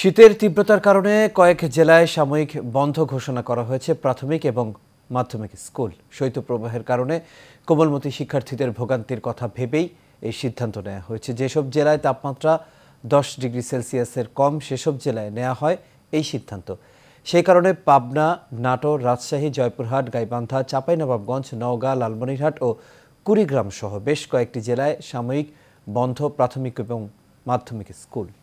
শীতের তীব্রতার কারণে কয়েক জেলায় সাময়িক বন্ধ ঘোষণা করা হয়েছে প্রাথমিক এবং মাধ্যমিক স্কুল শৈত্যপ্রবাহের কারণে কোমলমতি শিক্ষার্থীদের ভোগান্তির কথা ভেবেই এই সিদ্ধান্ত নেওয়া হয়েছে যেসব জেলায় তাপমাত্রা দশ ডিগ্রি সেলসিয়াসের কম সেসব জেলায় নেওয়া হয় এই সিদ্ধান্ত সেই কারণে পাবনা নাটোর রাজশাহী জয়পুরহাট গাইবান্ধা চাঁপাইনবাবগঞ্জ নওগাঁ লালমনিরহাট ও কুড়িগ্রাম সহ বেশ কয়েকটি জেলায় সাময়িক বন্ধ প্রাথমিক এবং মাধ্যমিক স্কুল